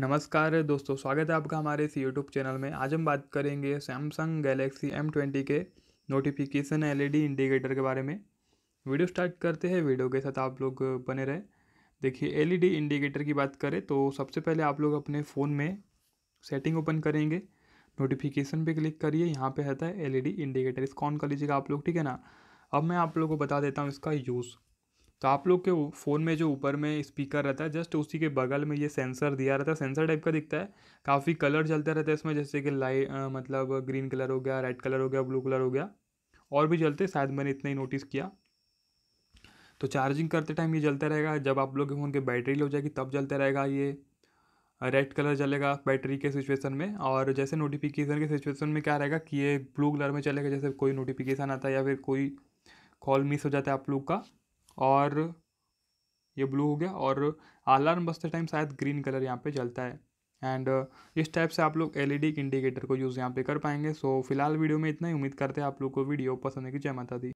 नमस्कार दोस्तों स्वागत है आपका हमारे इस यूट्यूब चैनल में आज हम बात करेंगे सैमसंग गैलेक्सी एम ट्वेंटी के नोटिफिकेशन एलईडी इंडिकेटर के बारे में वीडियो स्टार्ट करते हैं वीडियो के साथ आप लोग बने रहे देखिए एलईडी इंडिकेटर e की बात करें तो सबसे पहले आप लोग अपने फ़ोन में सेटिंग ओपन करेंगे नोटिफिकेशन पर क्लिक करिए यहाँ पर रहता है एल इंडिकेटर e इसको ऑन कर लीजिएगा आप लोग ठीक है ना अब मैं आप लोग को बता देता हूँ इसका यूज़ तो आप लोग के फ़ोन में जो ऊपर में स्पीकर रहता है जस्ट उसी के बगल में ये सेंसर दिया रहता है सेंसर टाइप का दिखता है काफ़ी कलर चलते रहते हैं इसमें जैसे कि लाइट मतलब ग्रीन कलर हो गया रेड कलर हो गया ब्लू कलर हो गया और भी जलते शायद मैंने इतना ही नोटिस किया तो चार्जिंग करते टाइम ये जलता रहेगा जब आप लोग के फ़ोन की बैटरी लो जाएगी तब जलता रहेगा ये रेड कलर जलेगा बैटरी के सिचुएशन में और जैसे नोटिफिकेशन के सिचुएशन में क्या रहेगा कि ये ब्लू कलर में चलेगा जैसे कोई नोटिफिकेशन आता है या फिर कोई कॉल मिस हो जाता है आप लोग का और ये ब्लू हो गया और अलार्म बजते टाइम शायद ग्रीन कलर यहाँ पे जलता है एंड uh, इस टाइप से आप लोग एलईडी के इंडिकेटर को यूज़ यहाँ पे कर पाएंगे सो फिलहाल वीडियो में इतना ही उम्मीद करते हैं आप लोग को वीडियो पसंद है कि जय माता दी